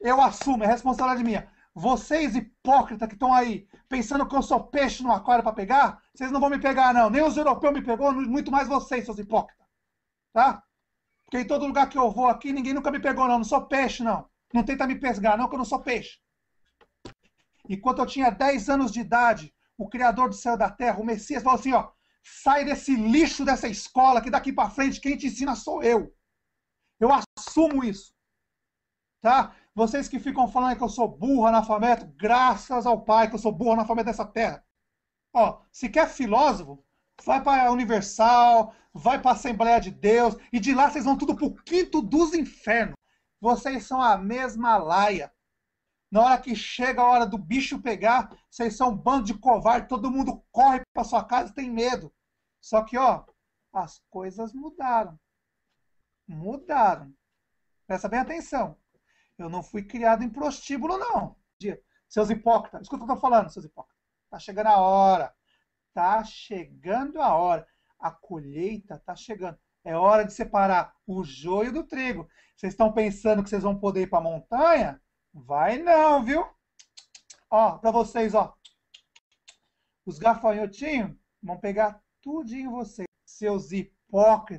Eu assumo, é responsabilidade minha. Vocês hipócritas que estão aí pensando que eu sou peixe no aquário para pegar, vocês não vão me pegar não. Nem os europeus me pegou, muito mais vocês, seus hipócritas. Tá? Porque em todo lugar que eu vou aqui, ninguém nunca me pegou não. Não sou peixe não. Não tenta me pescar não, que eu não sou peixe. Enquanto eu tinha 10 anos de idade, o Criador do céu e da terra, o Messias, falou assim: ó, sai desse lixo dessa escola, que daqui para frente quem te ensina sou eu. Eu assumo isso. Tá? Vocês que ficam falando que eu sou burro analfabeto, graças ao Pai que eu sou burro analfabeto dessa terra. Ó, se quer filósofo, vai para a Universal, vai para a Assembleia de Deus, e de lá vocês vão tudo pro quinto dos infernos. Vocês são a mesma laia. Na hora que chega a hora do bicho pegar, vocês são um bando de covarde, todo mundo corre para sua casa e tem medo. Só que, ó, as coisas mudaram. Mudaram. Presta bem atenção. Eu não fui criado em prostíbulo, não. Seus hipócritas, escuta o que eu estou falando, seus hipócritas. Tá chegando a hora. Tá chegando a hora. A colheita tá chegando. É hora de separar o joio do trigo. Vocês estão pensando que vocês vão poder ir para a montanha? Vai não, viu? Ó, para vocês, ó. Os gafanhotinhos vão pegar tudinho vocês. Seus hipócritas